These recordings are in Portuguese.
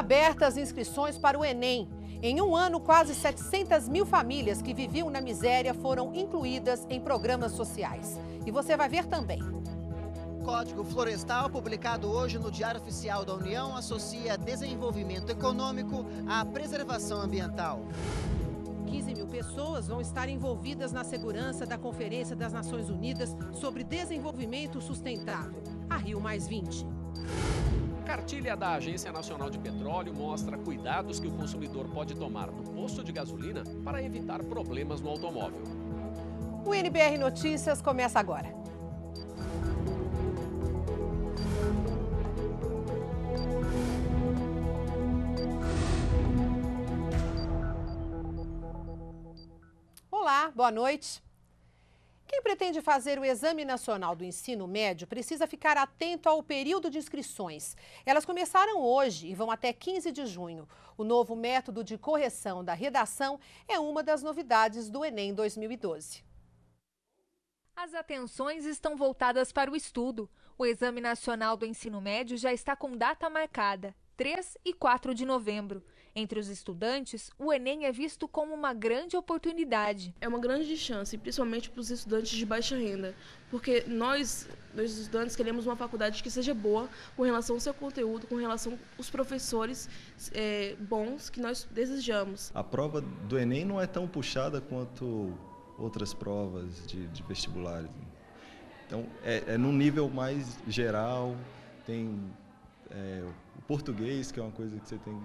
abertas inscrições para o Enem. Em um ano, quase 700 mil famílias que viviam na miséria foram incluídas em programas sociais. E você vai ver também. Código Florestal, publicado hoje no Diário Oficial da União, associa desenvolvimento econômico à preservação ambiental. 15 mil pessoas vão estar envolvidas na segurança da Conferência das Nações Unidas sobre Desenvolvimento Sustentável, a Rio Mais 20 cartilha da Agência Nacional de Petróleo mostra cuidados que o consumidor pode tomar no posto de gasolina para evitar problemas no automóvel. O NBR Notícias começa agora. Olá, boa noite quem pretende fazer o Exame Nacional do Ensino Médio precisa ficar atento ao período de inscrições. Elas começaram hoje e vão até 15 de junho. O novo método de correção da redação é uma das novidades do Enem 2012. As atenções estão voltadas para o estudo. O Exame Nacional do Ensino Médio já está com data marcada, 3 e 4 de novembro. Entre os estudantes, o Enem é visto como uma grande oportunidade. É uma grande chance, principalmente para os estudantes de baixa renda, porque nós, nós estudantes, queremos uma faculdade que seja boa com relação ao seu conteúdo, com relação aos professores é, bons que nós desejamos. A prova do Enem não é tão puxada quanto outras provas de, de vestibulares. Então, é, é num nível mais geral, tem é, o português, que é uma coisa que você tem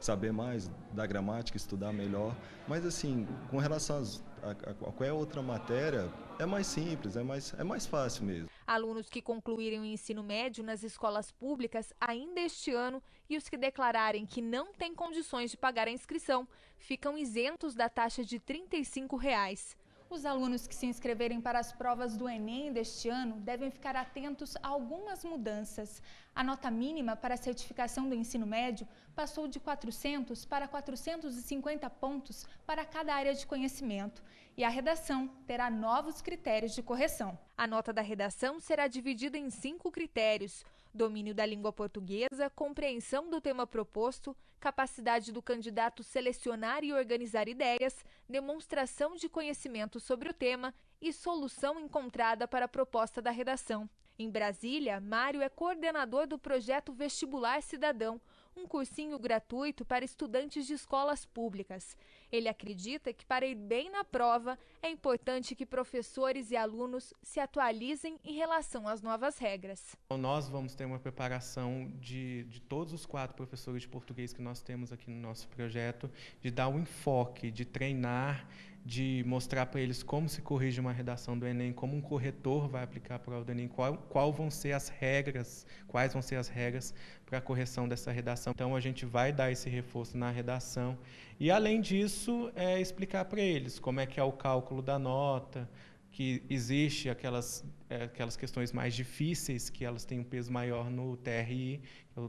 saber mais da gramática, estudar melhor. Mas assim, com relação a, a, a qualquer é outra matéria, é mais simples, é mais, é mais fácil mesmo. Alunos que concluírem o ensino médio nas escolas públicas ainda este ano e os que declararem que não têm condições de pagar a inscrição ficam isentos da taxa de R$ 35. Reais. Os alunos que se inscreverem para as provas do Enem deste ano devem ficar atentos a algumas mudanças. A nota mínima para a certificação do ensino médio passou de 400 para 450 pontos para cada área de conhecimento. E a redação terá novos critérios de correção. A nota da redação será dividida em cinco critérios – domínio da língua portuguesa, compreensão do tema proposto, capacidade do candidato selecionar e organizar ideias, demonstração de conhecimento sobre o tema e solução encontrada para a proposta da redação. Em Brasília, Mário é coordenador do projeto Vestibular Cidadão, um cursinho gratuito para estudantes de escolas públicas. Ele acredita que, para ir bem na prova, é importante que professores e alunos se atualizem em relação às novas regras. Então, nós vamos ter uma preparação de, de todos os quatro professores de português que nós temos aqui no nosso projeto, de dar um enfoque, de treinar de mostrar para eles como se corrige uma redação do Enem, como um corretor vai aplicar a prova do Enem, qual, qual vão ser as regras, quais vão ser as regras para a correção dessa redação. Então a gente vai dar esse reforço na redação e além disso é explicar para eles como é que é o cálculo da nota, que existe aquelas é, aquelas questões mais difíceis que elas têm um peso maior no TRI,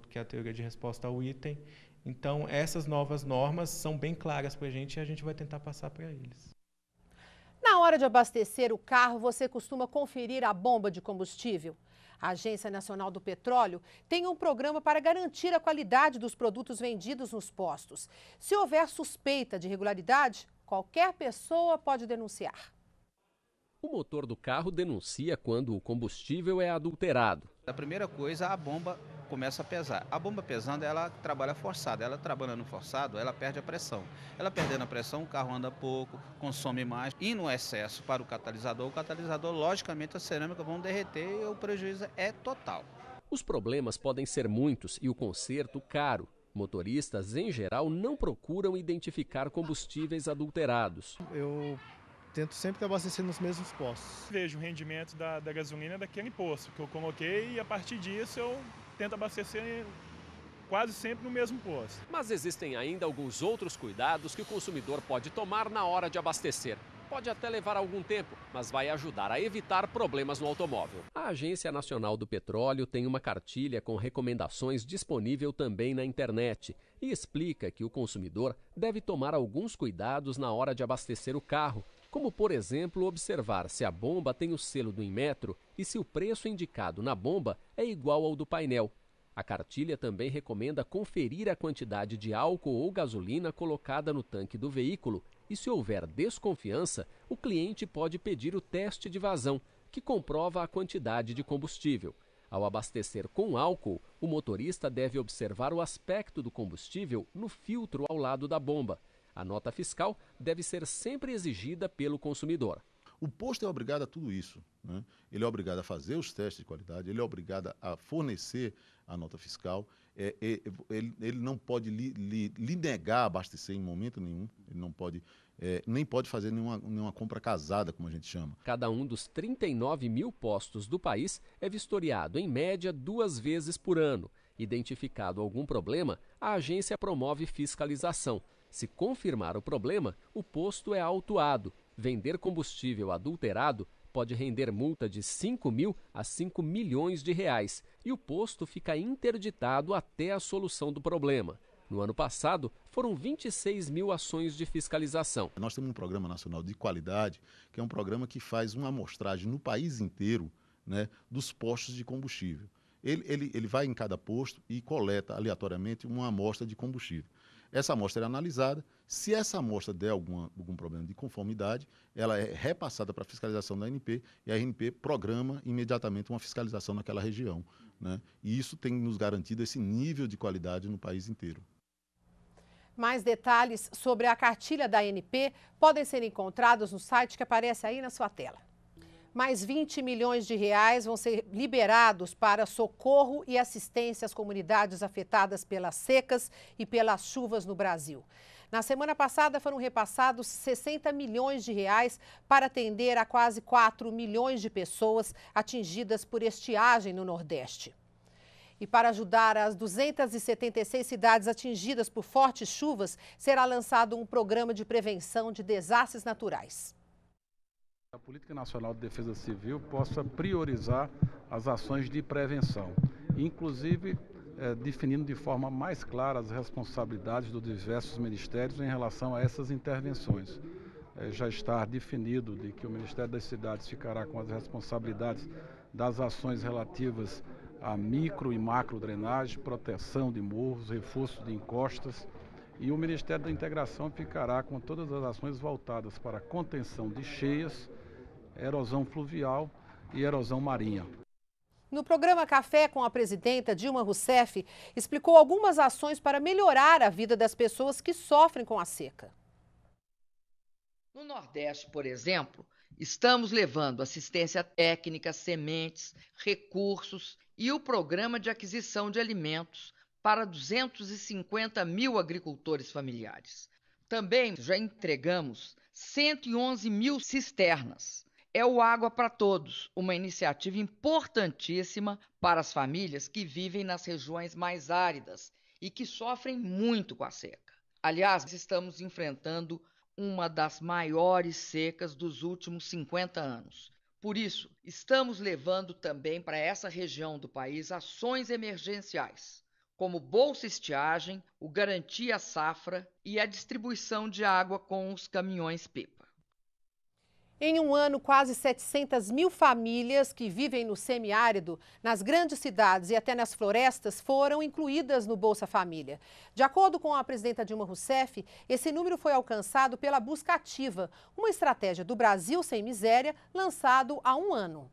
que é a teoria de resposta ao item. Então, essas novas normas são bem claras para a gente e a gente vai tentar passar para eles. Na hora de abastecer o carro, você costuma conferir a bomba de combustível. A Agência Nacional do Petróleo tem um programa para garantir a qualidade dos produtos vendidos nos postos. Se houver suspeita de irregularidade, qualquer pessoa pode denunciar. O motor do carro denuncia quando o combustível é adulterado. A primeira coisa, a bomba começa a pesar. A bomba pesando, ela trabalha forçada. Ela trabalhando forçado, ela perde a pressão. Ela perdendo a pressão, o carro anda pouco, consome mais. E no excesso para o catalisador, o catalisador, logicamente, a cerâmica vão derreter e o prejuízo é total. Os problemas podem ser muitos e o conserto caro. Motoristas, em geral, não procuram identificar combustíveis adulterados. Eu tento sempre abastecer nos mesmos postos. Vejo o rendimento da, da gasolina daquele posto que eu coloquei e a partir disso eu tento abastecer quase sempre no mesmo posto. Mas existem ainda alguns outros cuidados que o consumidor pode tomar na hora de abastecer. Pode até levar algum tempo, mas vai ajudar a evitar problemas no automóvel. A Agência Nacional do Petróleo tem uma cartilha com recomendações disponível também na internet e explica que o consumidor deve tomar alguns cuidados na hora de abastecer o carro como por exemplo observar se a bomba tem o selo do Inmetro e se o preço indicado na bomba é igual ao do painel. A cartilha também recomenda conferir a quantidade de álcool ou gasolina colocada no tanque do veículo e, se houver desconfiança, o cliente pode pedir o teste de vazão, que comprova a quantidade de combustível. Ao abastecer com álcool, o motorista deve observar o aspecto do combustível no filtro ao lado da bomba a nota fiscal deve ser sempre exigida pelo consumidor. O posto é obrigado a tudo isso. Né? Ele é obrigado a fazer os testes de qualidade, ele é obrigado a fornecer a nota fiscal, é, é, ele, ele, não pode lhe, negar abastecer em momento nenhum, ele não pode, é, nem pode fazer nenhuma, nenhuma compra casada, como a gente chama. Cada um dos 39 mil postos do país é vistoriado, em média, duas vezes por ano. Identificado algum problema, a agência promove fiscalização se confirmar o problema, o posto é autuado. Vender combustível adulterado pode render multa de 5 mil a 5 milhões de reais e o posto fica interditado até a solução do problema. No ano passado, foram 26 mil ações de fiscalização. Nós temos um programa nacional de qualidade, que é um programa que faz uma amostragem no país inteiro né, dos postos de combustível. Ele, ele, ele vai em cada posto e coleta aleatoriamente uma amostra de combustível. Essa amostra é analisada. Se essa amostra der alguma, algum problema de conformidade, ela é repassada para a fiscalização da ANP e a ANP programa imediatamente uma fiscalização naquela região. Né? E isso tem nos garantido esse nível de qualidade no país inteiro. Mais detalhes sobre a cartilha da ANP podem ser encontrados no site que aparece aí na sua tela mais 20 milhões de reais vão ser liberados para socorro e assistência às comunidades afetadas pelas secas e pelas chuvas no Brasil. Na semana passada foram repassados 60 milhões de reais para atender a quase 4 milhões de pessoas atingidas por estiagem no Nordeste. E para ajudar as 276 cidades atingidas por fortes chuvas, será lançado um programa de prevenção de desastres naturais a Política Nacional de Defesa Civil possa priorizar as ações de prevenção, inclusive eh, definindo de forma mais clara as responsabilidades dos diversos ministérios em relação a essas intervenções. Eh, já está definido de que o Ministério das Cidades ficará com as responsabilidades das ações relativas a micro e macro drenagem, proteção de morros, reforço de encostas, e o Ministério da Integração ficará com todas as ações voltadas para a contenção de cheias erosão fluvial e erosão marinha. No programa Café com a presidenta Dilma Rousseff, explicou algumas ações para melhorar a vida das pessoas que sofrem com a seca. No Nordeste, por exemplo, estamos levando assistência técnica, sementes, recursos e o programa de aquisição de alimentos para 250 mil agricultores familiares. Também já entregamos 111 mil cisternas é o Água para Todos, uma iniciativa importantíssima para as famílias que vivem nas regiões mais áridas e que sofrem muito com a seca. Aliás, estamos enfrentando uma das maiores secas dos últimos 50 anos. Por isso, estamos levando também para essa região do país ações emergenciais, como bolsa estiagem, o garantia safra e a distribuição de água com os caminhões pipa. Em um ano, quase 700 mil famílias que vivem no semiárido, nas grandes cidades e até nas florestas foram incluídas no Bolsa Família. De acordo com a presidenta Dilma Rousseff, esse número foi alcançado pela busca ativa, uma estratégia do Brasil sem miséria lançado há um ano.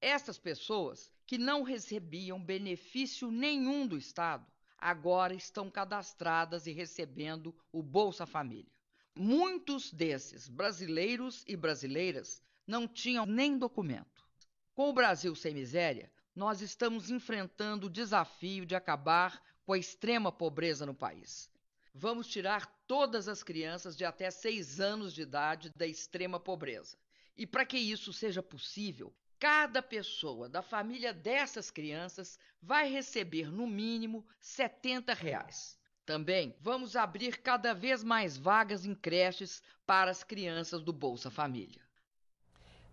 Essas pessoas que não recebiam benefício nenhum do Estado agora estão cadastradas e recebendo o Bolsa Família. Muitos desses brasileiros e brasileiras não tinham nem documento. Com o Brasil sem miséria, nós estamos enfrentando o desafio de acabar com a extrema pobreza no país. Vamos tirar todas as crianças de até seis anos de idade da extrema pobreza. E para que isso seja possível, cada pessoa da família dessas crianças vai receber, no mínimo, R$ 70 reais. Também vamos abrir cada vez mais vagas em creches para as crianças do Bolsa Família.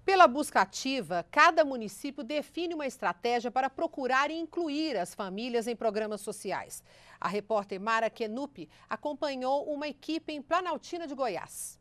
Pela busca ativa, cada município define uma estratégia para procurar e incluir as famílias em programas sociais. A repórter Mara Kenup acompanhou uma equipe em Planaltina de Goiás.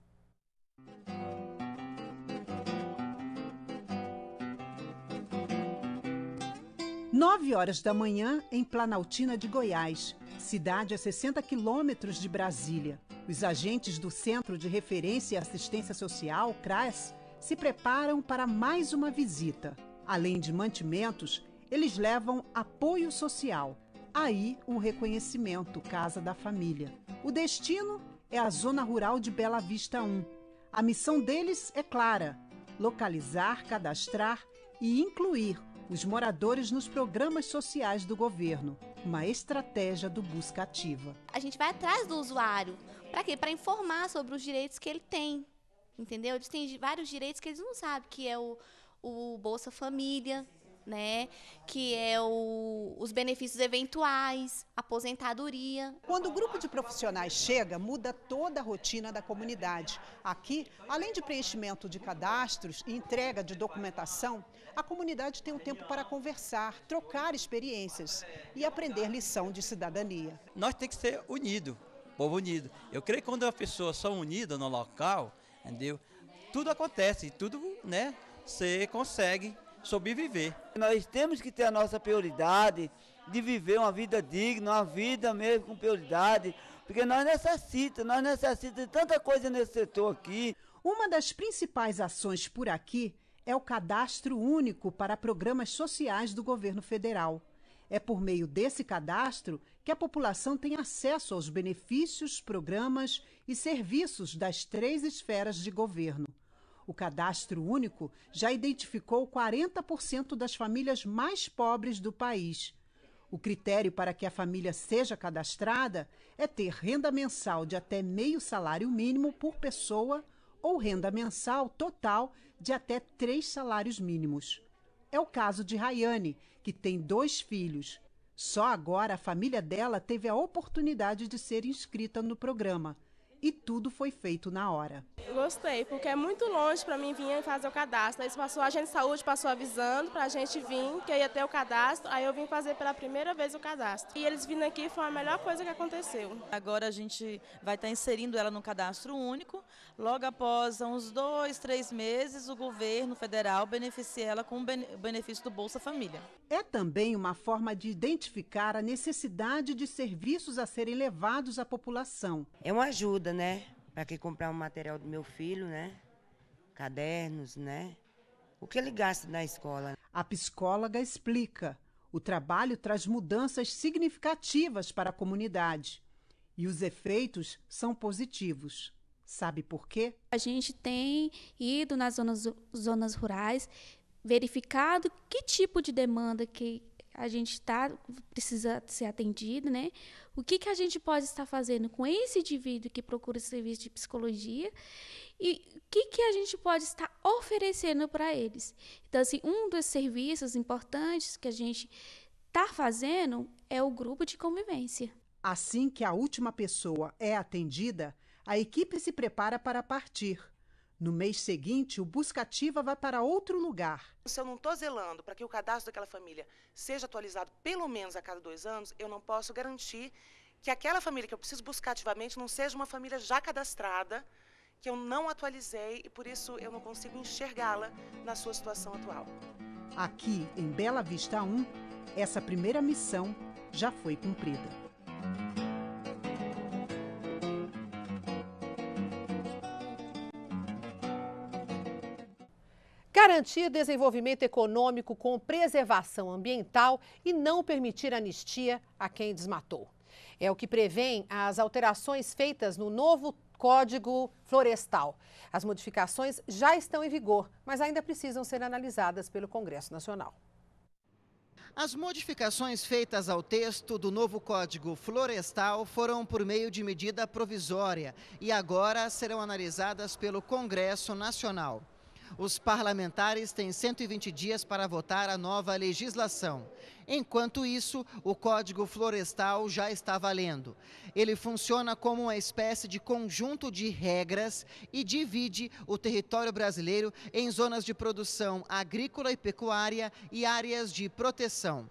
Nove horas da manhã em Planaltina de Goiás cidade a 60 quilômetros de Brasília. Os agentes do Centro de Referência e Assistência Social, CRAS, se preparam para mais uma visita. Além de mantimentos, eles levam apoio social. Aí o reconhecimento Casa da Família. O destino é a zona rural de Bela Vista 1. A missão deles é clara: localizar, cadastrar e incluir os moradores nos programas sociais do governo uma estratégia do busca ativa. A gente vai atrás do usuário. Para quê? Para informar sobre os direitos que ele tem. Entendeu? Eles têm vários direitos que eles não sabem, que é o, o Bolsa Família, né? Que é o, os benefícios eventuais, aposentadoria. Quando o grupo de profissionais chega, muda toda a rotina da comunidade. Aqui, além de preenchimento de cadastros e entrega de documentação, a comunidade tem um tempo para conversar, trocar experiências e aprender lição de cidadania. Nós temos que ser unidos, povo unido. Eu creio que quando as pessoas são unidas no local, entendeu? Tudo acontece, tudo, né? Você consegue sobreviver. Nós temos que ter a nossa prioridade de viver uma vida digna, uma vida mesmo com prioridade, porque nós necessitamos, nós necessitamos de tanta coisa nesse setor aqui. Uma das principais ações por aqui é o cadastro único para programas sociais do governo federal. É por meio desse cadastro que a população tem acesso aos benefícios, programas e serviços das três esferas de governo. O cadastro único já identificou 40% das famílias mais pobres do país. O critério para que a família seja cadastrada é ter renda mensal de até meio salário mínimo por pessoa ou renda mensal total de até três salários mínimos. É o caso de Rayane, que tem dois filhos. Só agora a família dela teve a oportunidade de ser inscrita no programa. E tudo foi feito na hora. Gostei, porque é muito longe para mim vir fazer o cadastro. Aí né? passou, a agente de saúde passou avisando para a gente vir, que ia ter o cadastro. Aí eu vim fazer pela primeira vez o cadastro. E eles vindo aqui foi a melhor coisa que aconteceu. Agora a gente vai estar tá inserindo ela no cadastro único. Logo após uns dois, três meses, o governo federal beneficia ela com o benefício do Bolsa Família. É também uma forma de identificar a necessidade de serviços a serem levados à população. É uma ajuda, né? para que comprar um material do meu filho, né? Cadernos, né? O que ele gasta na escola. A psicóloga explica: o trabalho traz mudanças significativas para a comunidade e os efeitos são positivos. Sabe por quê? A gente tem ido nas zonas, zonas rurais, verificado que tipo de demanda que, a gente está precisa ser atendido, né? O que, que a gente pode estar fazendo com esse indivíduo que procura serviço de psicologia e o que, que a gente pode estar oferecendo para eles. Então, assim, um dos serviços importantes que a gente está fazendo é o grupo de convivência. Assim que a última pessoa é atendida, a equipe se prepara para partir. No mês seguinte, o Buscativa vai para outro lugar. Se eu não estou zelando para que o cadastro daquela família seja atualizado pelo menos a cada dois anos, eu não posso garantir que aquela família que eu preciso buscar ativamente não seja uma família já cadastrada, que eu não atualizei e por isso eu não consigo enxergá-la na sua situação atual. Aqui em Bela Vista 1, essa primeira missão já foi cumprida. Garantir desenvolvimento econômico com preservação ambiental e não permitir anistia a quem desmatou. É o que prevêem as alterações feitas no novo Código Florestal. As modificações já estão em vigor, mas ainda precisam ser analisadas pelo Congresso Nacional. As modificações feitas ao texto do novo Código Florestal foram por meio de medida provisória e agora serão analisadas pelo Congresso Nacional. Os parlamentares têm 120 dias para votar a nova legislação. Enquanto isso, o Código Florestal já está valendo. Ele funciona como uma espécie de conjunto de regras e divide o território brasileiro em zonas de produção agrícola e pecuária e áreas de proteção.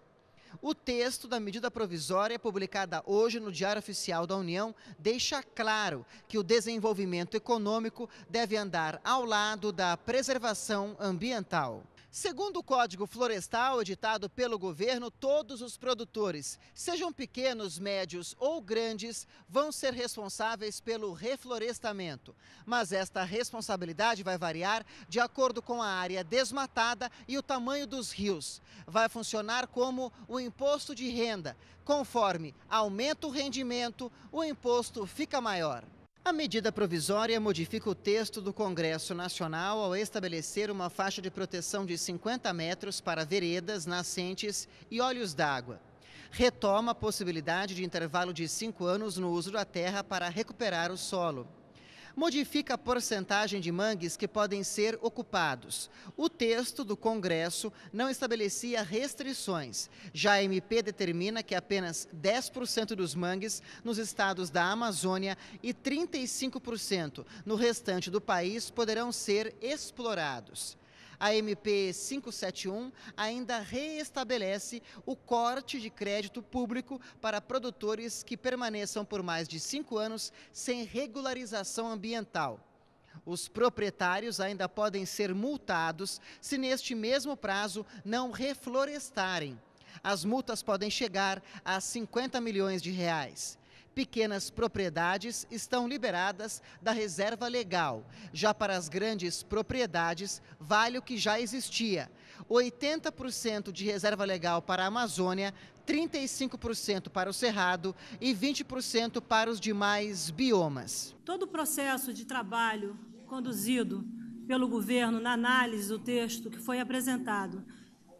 O texto da medida provisória, publicada hoje no Diário Oficial da União, deixa claro que o desenvolvimento econômico deve andar ao lado da preservação ambiental. Segundo o Código Florestal editado pelo governo, todos os produtores, sejam pequenos, médios ou grandes, vão ser responsáveis pelo reflorestamento. Mas esta responsabilidade vai variar de acordo com a área desmatada e o tamanho dos rios. Vai funcionar como o imposto de renda. Conforme aumenta o rendimento, o imposto fica maior. A medida provisória modifica o texto do Congresso Nacional ao estabelecer uma faixa de proteção de 50 metros para veredas, nascentes e olhos d'água. Retoma a possibilidade de intervalo de cinco anos no uso da terra para recuperar o solo modifica a porcentagem de mangues que podem ser ocupados. O texto do Congresso não estabelecia restrições. Já a MP determina que apenas 10% dos mangues nos estados da Amazônia e 35% no restante do país poderão ser explorados. A MP 571 ainda reestabelece o corte de crédito público para produtores que permaneçam por mais de cinco anos sem regularização ambiental. Os proprietários ainda podem ser multados se neste mesmo prazo não reflorestarem. As multas podem chegar a 50 milhões de reais pequenas propriedades estão liberadas da reserva legal. Já para as grandes propriedades, vale o que já existia. 80% de reserva legal para a Amazônia, 35% para o Cerrado e 20% para os demais biomas. Todo o processo de trabalho conduzido pelo governo na análise do texto que foi apresentado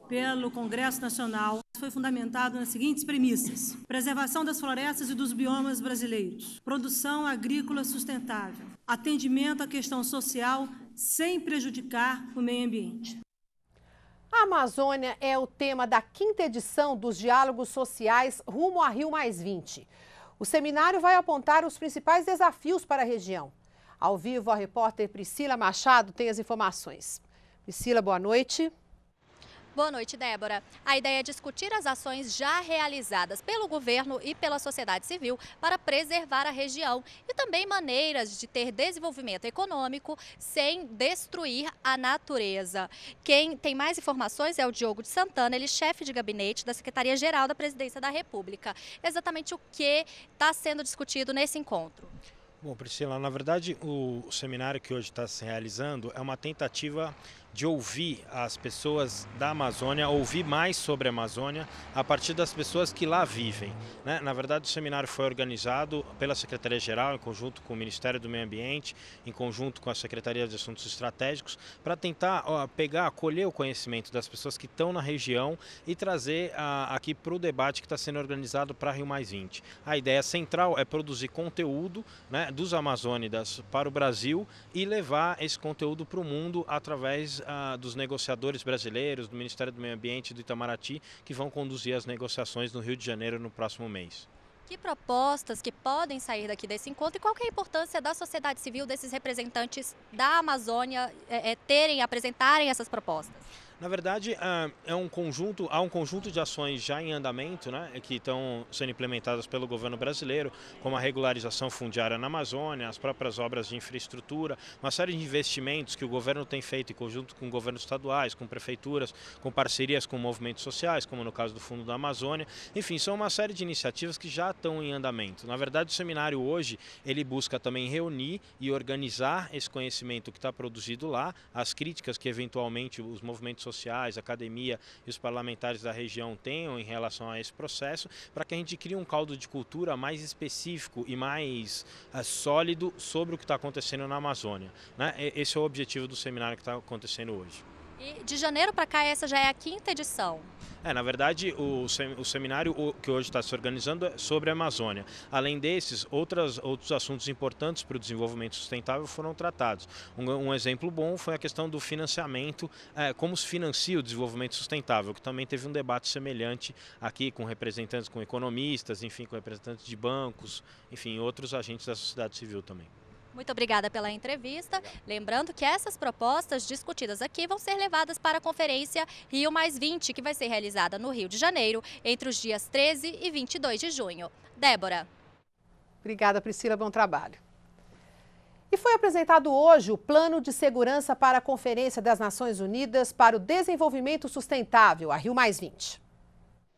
pelo Congresso Nacional foi fundamentado nas seguintes premissas: preservação das florestas e dos biomas brasileiros, produção agrícola sustentável, atendimento à questão social sem prejudicar o meio ambiente. A Amazônia é o tema da quinta edição dos Diálogos Sociais rumo a Rio +20. O seminário vai apontar os principais desafios para a região. Ao vivo, a repórter Priscila Machado tem as informações. Priscila, boa noite. Boa noite, Débora. A ideia é discutir as ações já realizadas pelo governo e pela sociedade civil para preservar a região e também maneiras de ter desenvolvimento econômico sem destruir a natureza. Quem tem mais informações é o Diogo de Santana, ele é chefe de gabinete da Secretaria-Geral da Presidência da República. Exatamente o que está sendo discutido nesse encontro? Bom, Priscila, na verdade, o seminário que hoje está se realizando é uma tentativa de ouvir as pessoas da Amazônia, ouvir mais sobre a Amazônia a partir das pessoas que lá vivem. Né? Na verdade, o seminário foi organizado pela Secretaria-Geral, em conjunto com o Ministério do Meio Ambiente, em conjunto com a Secretaria de Assuntos Estratégicos, para tentar ó, pegar, acolher o conhecimento das pessoas que estão na região e trazer a, ah, aqui para o debate que está sendo organizado para Rio Mais 20. A ideia central é produzir conteúdo né, dos amazônidas para o Brasil e levar esse conteúdo para o mundo através dos negociadores brasileiros, do Ministério do Meio Ambiente do Itamaraty, que vão conduzir as negociações no Rio de Janeiro no próximo mês. Que propostas que podem sair daqui desse encontro e qual é a importância da sociedade civil, desses representantes da Amazônia, é, é, terem, apresentarem essas propostas? Na verdade, ah, é um conjunto, há um conjunto de ações já em andamento, né, que estão sendo implementadas pelo governo brasileiro, como a regularização fundiária na Amazônia, as próprias obras de infraestrutura, uma série de investimentos que o governo tem feito em conjunto com governos estaduais, com prefeituras, com parcerias com movimentos sociais, como no caso do Fundo da Amazônia. Enfim, são uma série de iniciativas que já estão em andamento. Na verdade, o seminário hoje, ele busca também reunir e organizar esse conhecimento que está produzido lá, as críticas que eventualmente os movimentos sociais sociais, academia e os parlamentares da região tenham em relação a esse processo, para que a gente crie um caldo de cultura mais específico e mais uh, sólido sobre o que está acontecendo na Amazônia. Né? Esse é o objetivo do seminário que está acontecendo hoje. E de janeiro para cá, essa já é a quinta edição. É, na verdade, o, o seminário que hoje está se organizando é sobre a Amazônia. Além desses, outras, outros assuntos importantes para o desenvolvimento sustentável foram tratados. Um, um exemplo bom foi a questão do financiamento, é, como se financia o desenvolvimento sustentável, que também teve um debate semelhante aqui com representantes, com economistas, enfim, com representantes de bancos, enfim, outros agentes da sociedade civil também. Muito obrigada pela entrevista. Lembrando que essas propostas discutidas aqui vão ser levadas para a conferência Rio Mais 20, que vai ser realizada no Rio de Janeiro entre os dias 13 e 22 de junho. Débora. Obrigada, Priscila. Bom trabalho. E foi apresentado hoje o Plano de Segurança para a Conferência das Nações Unidas para o Desenvolvimento Sustentável, a Rio Mais 20.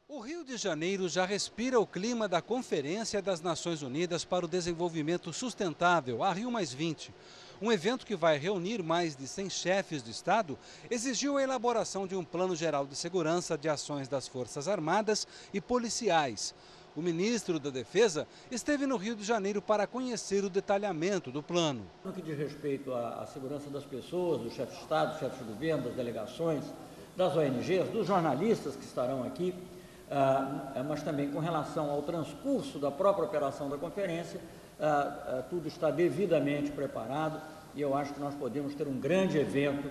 O Rio de Janeiro já respira o clima da Conferência das Nações Unidas para o Desenvolvimento Sustentável, a Rio Um evento que vai reunir mais de 100 chefes de Estado exigiu a elaboração de um plano geral de segurança de ações das Forças Armadas e policiais. O ministro da Defesa esteve no Rio de Janeiro para conhecer o detalhamento do plano. No que diz respeito à segurança das pessoas, dos chefes de Estado, dos chefes de governo, das delegações, das ONGs, dos jornalistas que estarão aqui, ah, ah, mas também com relação ao transcurso da própria operação da conferência, ah, tudo está devidamente preparado e eu acho que nós podemos ter um grande evento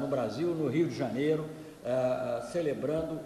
no Brasil, no Rio de Janeiro, celebrando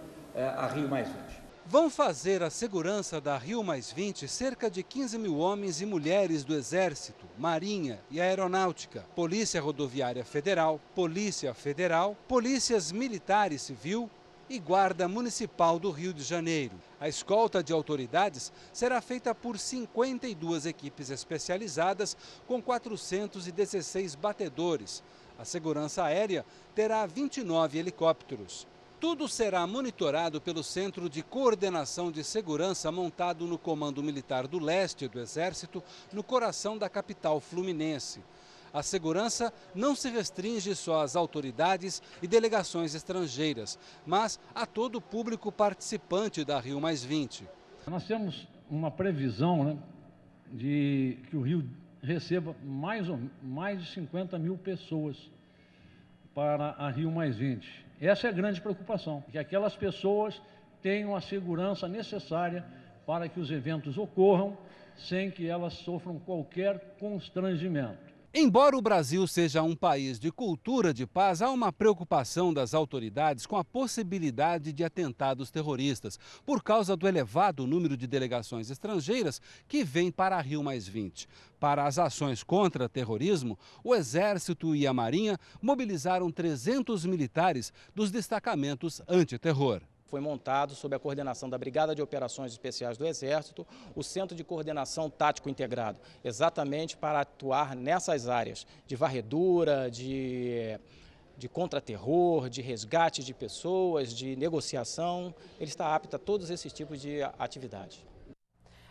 a Rio Mais 20. Vão fazer a segurança da Rio Mais 20 cerca de 15 mil homens e mulheres do Exército, Marinha e Aeronáutica, Polícia Rodoviária Federal, Polícia Federal, Polícias Militares Civil, e Guarda Municipal do Rio de Janeiro. A escolta de autoridades será feita por 52 equipes especializadas com 416 batedores. A segurança aérea terá 29 helicópteros. Tudo será monitorado pelo Centro de Coordenação de Segurança montado no Comando Militar do Leste do Exército, no coração da capital fluminense. A segurança não se restringe só às autoridades e delegações estrangeiras, mas a todo o público participante da Rio Nós temos uma previsão né, de que o Rio receba mais, ou, mais de 50 mil pessoas para a Rio Essa é a grande preocupação, que aquelas pessoas tenham a segurança necessária para que os eventos ocorram sem que elas sofram qualquer constrangimento. Embora o Brasil seja um país de cultura de paz, há uma preocupação das autoridades com a possibilidade de atentados terroristas, por causa do elevado número de delegações estrangeiras que vêm para Rio Mais 20. Para as ações contra terrorismo, o Exército e a Marinha mobilizaram 300 militares dos destacamentos antiterror foi montado, sob a coordenação da Brigada de Operações Especiais do Exército, o Centro de Coordenação Tático Integrado, exatamente para atuar nessas áreas de varredura, de, de contra-terror, de resgate de pessoas, de negociação. Ele está apto a todos esses tipos de atividade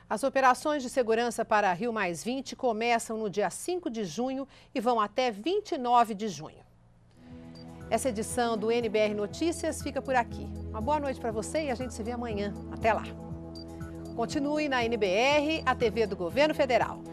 As operações de segurança para Rio Mais 20 começam no dia 5 de junho e vão até 29 de junho. Essa edição do NBR Notícias fica por aqui. Uma boa noite para você e a gente se vê amanhã. Até lá. Continue na NBR, a TV do Governo Federal.